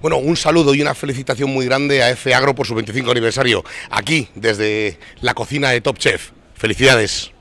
Bueno, un saludo y una felicitación muy grande a F Agro por su 25 aniversario, aquí desde la cocina de Top Chef. Felicidades.